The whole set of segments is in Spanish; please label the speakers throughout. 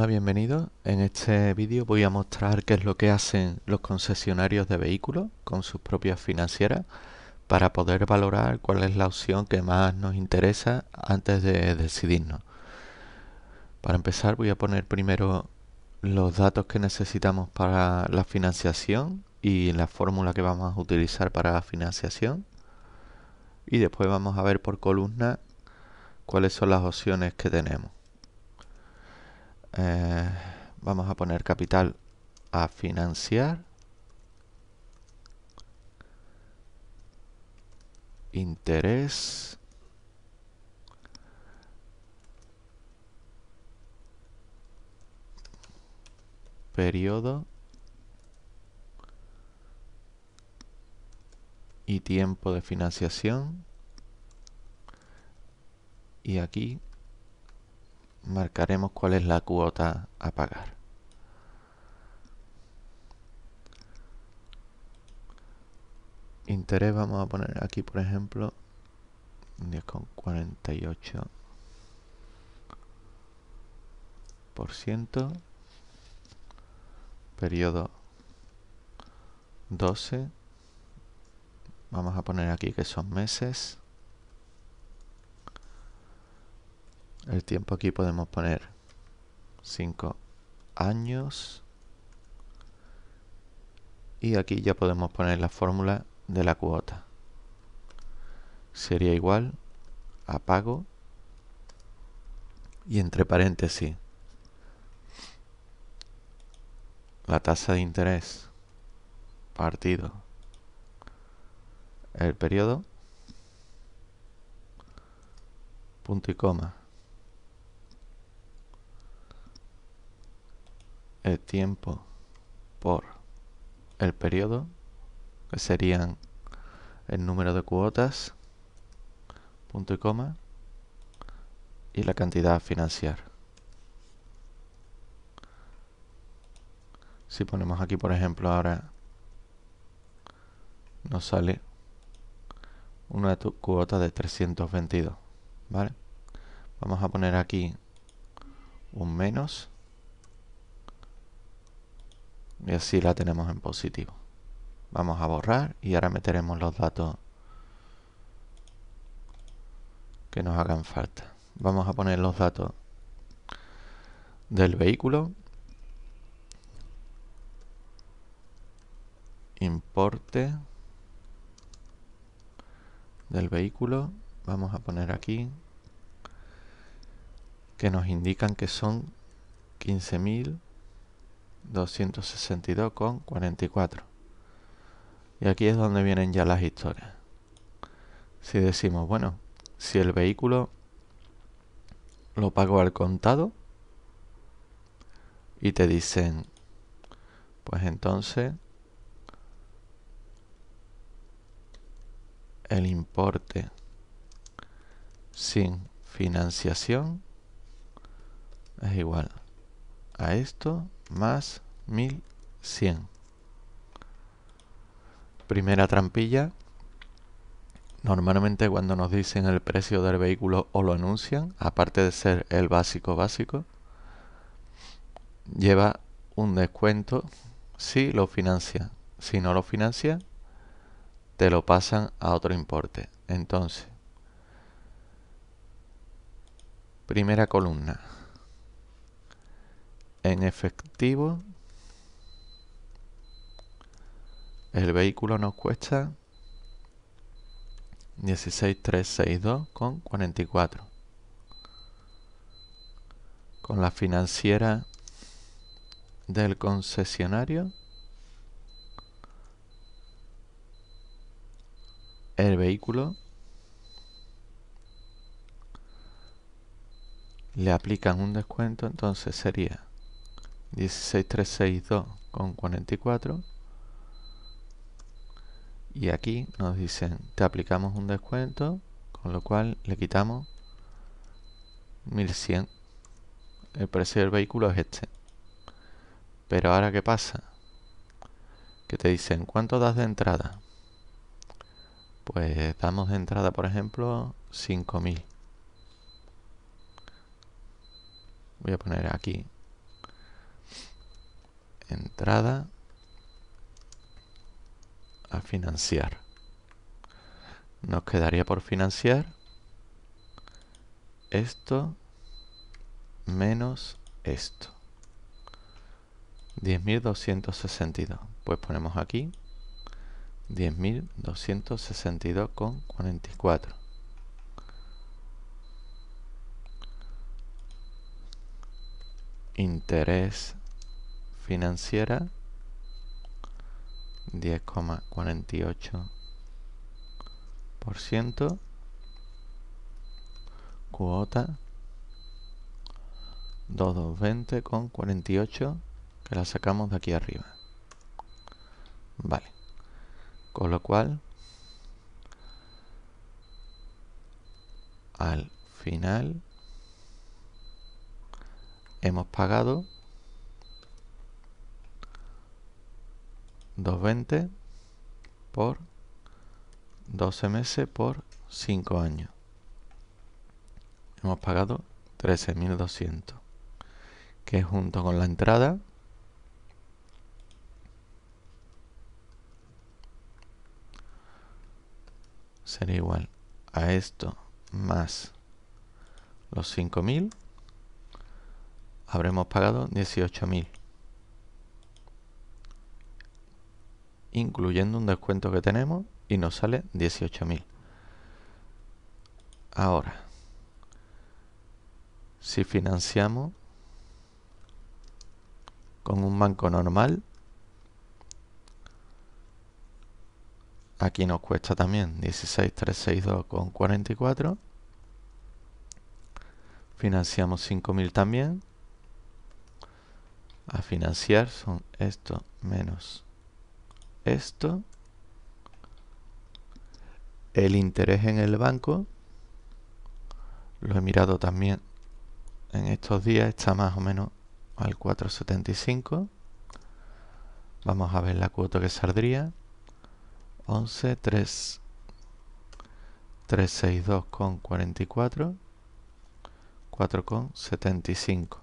Speaker 1: Hola, bienvenidos. En este vídeo voy a mostrar qué es lo que hacen los concesionarios de vehículos con sus propias financieras para poder valorar cuál es la opción que más nos interesa antes de decidirnos. Para empezar voy a poner primero los datos que necesitamos para la financiación y la fórmula que vamos a utilizar para la financiación. Y después vamos a ver por columna cuáles son las opciones que tenemos. Eh, vamos a poner capital a financiar. Interés. Periodo. Y tiempo de financiación. Y aquí marcaremos cuál es la cuota a pagar. Interés vamos a poner aquí, por ejemplo, 10,48%. Periodo 12. Vamos a poner aquí que son meses. El tiempo aquí podemos poner 5 años. Y aquí ya podemos poner la fórmula de la cuota. Sería igual a pago y entre paréntesis la tasa de interés partido el periodo punto y coma el tiempo por el periodo, que serían el número de cuotas, punto y coma, y la cantidad a financiar. Si ponemos aquí, por ejemplo, ahora nos sale una cuota de 322, ¿vale? Vamos a poner aquí un menos y así la tenemos en positivo vamos a borrar y ahora meteremos los datos que nos hagan falta vamos a poner los datos del vehículo importe del vehículo vamos a poner aquí que nos indican que son 15.000 262,44. Y aquí es donde vienen ya las historias. Si decimos, bueno, si el vehículo lo pago al contado y te dicen, pues entonces el importe sin financiación es igual a esto más 1100. Primera trampilla. Normalmente cuando nos dicen el precio del vehículo o lo anuncian, aparte de ser el básico básico, lleva un descuento si lo financia. Si no lo financia, te lo pasan a otro importe. Entonces, primera columna, en efectivo. El vehículo nos cuesta 44 Con la financiera del concesionario. El vehículo le aplican un descuento, entonces sería 16362 con 44 y aquí nos dicen te aplicamos un descuento con lo cual le quitamos 1100 el precio del vehículo es este pero ahora qué pasa que te dicen cuánto das de entrada pues damos de entrada por ejemplo 5000 voy a poner aquí entrada a financiar. Nos quedaría por financiar esto menos esto. 10.262. Pues ponemos aquí con 44 Interés financiera 10,48% cuota 2,20 con 48 que la sacamos de aquí arriba vale con lo cual al final hemos pagado 220 por 12 meses por 5 años. Hemos pagado 13.200, que junto con la entrada sería igual a esto más los 5.000, habremos pagado 18.000. incluyendo un descuento que tenemos y nos sale 18.000 ahora si financiamos con un banco normal aquí nos cuesta también con 44. financiamos 5.000 también a financiar son esto menos esto, el interés en el banco, lo he mirado también en estos días, está más o menos al 4,75. Vamos a ver la cuota que saldría. 11, 3, con 75.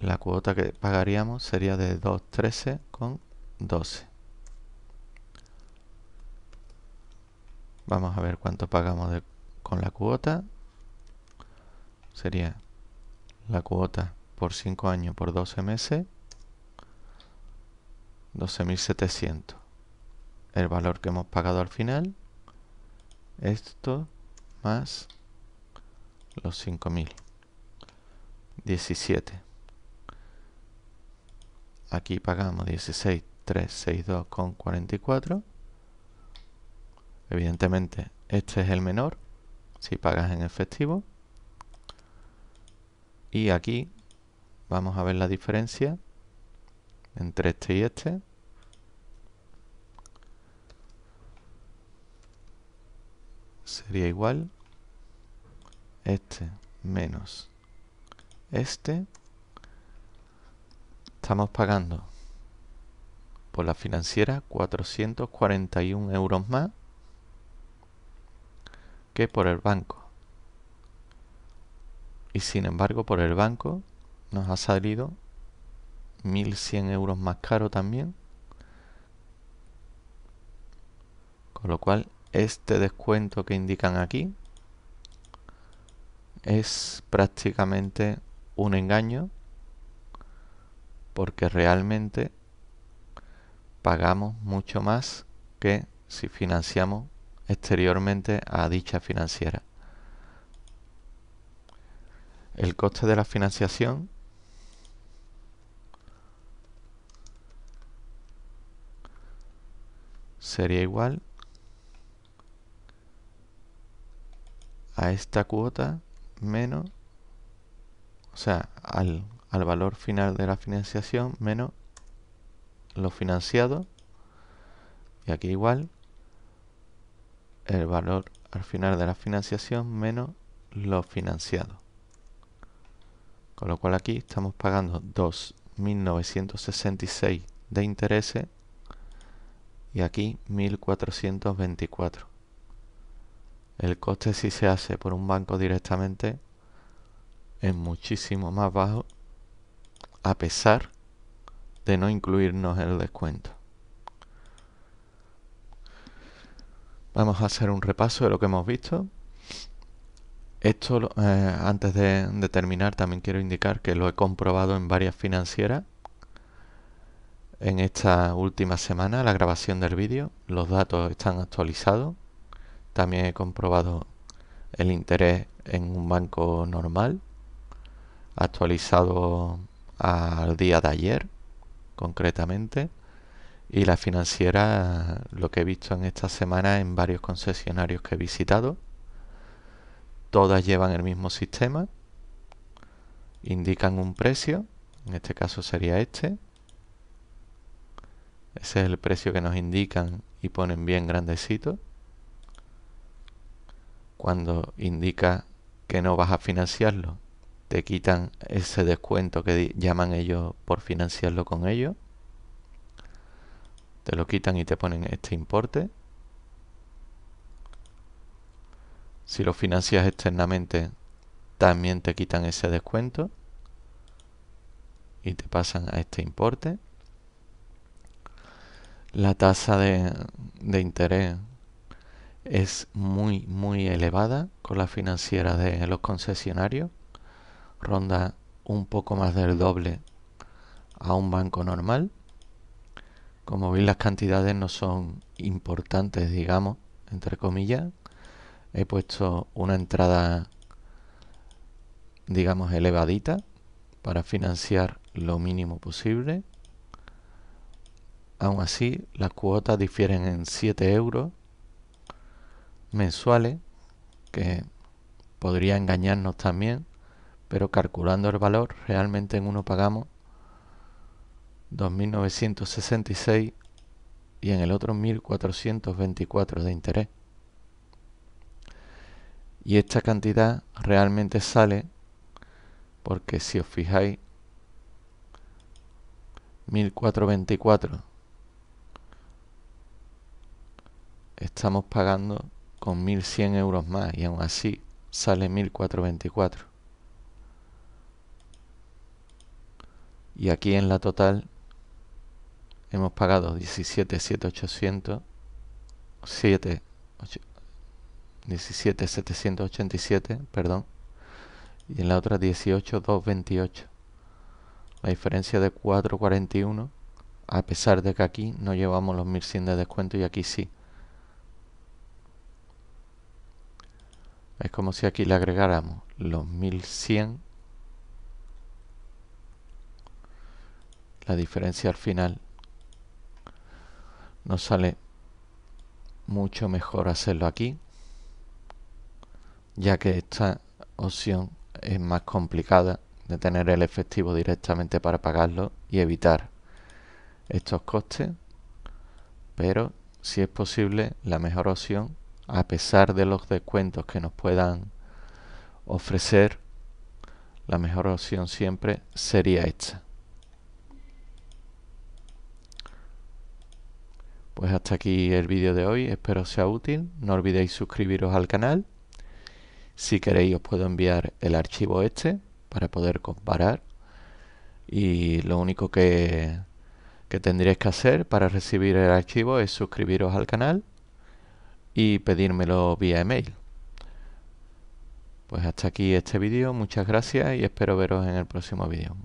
Speaker 1: La cuota que pagaríamos sería de con 12. Vamos a ver cuánto pagamos con la cuota. Sería la cuota por 5 años por 12 meses. 12.700. El valor que hemos pagado al final. Esto más los 5.000. 17. Aquí pagamos 16 362,44. Evidentemente, este es el menor si pagas en efectivo. Y aquí vamos a ver la diferencia entre este y este. Sería igual este menos este. Estamos pagando por la financiera 441 euros más que por el banco. Y sin embargo por el banco nos ha salido 1100 euros más caro también. Con lo cual este descuento que indican aquí es prácticamente un engaño porque realmente pagamos mucho más que si financiamos exteriormente a dicha financiera. El coste de la financiación sería igual a esta cuota menos, o sea, al, al valor final de la financiación menos lo financiado y aquí igual el valor al final de la financiación menos lo financiado con lo cual aquí estamos pagando 2.966 de intereses y aquí 1.424 el coste si se hace por un banco directamente es muchísimo más bajo a pesar de no incluirnos el descuento. Vamos a hacer un repaso de lo que hemos visto. Esto, eh, antes de, de terminar, también quiero indicar que lo he comprobado en varias financieras en esta última semana la grabación del vídeo. Los datos están actualizados. También he comprobado el interés en un banco normal, actualizado al día de ayer concretamente. Y la financiera, lo que he visto en esta semana en varios concesionarios que he visitado, todas llevan el mismo sistema, indican un precio, en este caso sería este. Ese es el precio que nos indican y ponen bien grandecito. Cuando indica que no vas a financiarlo, te quitan ese descuento que llaman ellos por financiarlo con ellos. Te lo quitan y te ponen este importe. Si lo financias externamente, también te quitan ese descuento y te pasan a este importe. La tasa de, interés es muy, muy elevada con la financiera de los concesionarios ronda un poco más del doble a un banco normal. Como veis las cantidades no son importantes, digamos, entre comillas. He puesto una entrada, digamos, elevadita para financiar lo mínimo posible. Aún así, las cuotas difieren en 7 euros mensuales, que podría engañarnos también pero calculando el valor realmente en uno pagamos 2.966 y en el otro 1.424 de interés. Y esta cantidad realmente sale porque si os fijáis 1.424 estamos pagando con 1.100 euros más y aún así sale 1.424. y aquí en la total hemos pagado 17,787 7, 787 perdón, y en la otra 18,228. La diferencia de 4,41, a pesar de que aquí no llevamos los 1.100 de descuento y aquí sí. Es como si aquí le agregáramos los 1.100 la diferencia al final nos sale mucho mejor hacerlo aquí ya que esta opción es más complicada de tener el efectivo directamente para pagarlo y evitar estos costes pero si es posible la mejor opción a pesar de los descuentos que nos puedan ofrecer la mejor opción siempre sería esta Pues hasta aquí el vídeo de hoy, espero sea útil, no olvidéis suscribiros al canal. Si queréis os puedo enviar el archivo este para poder comparar y lo único que, que tendréis que hacer para recibir el archivo es suscribiros al canal y pedírmelo vía email. Pues hasta aquí este vídeo, muchas gracias y espero veros en el próximo vídeo.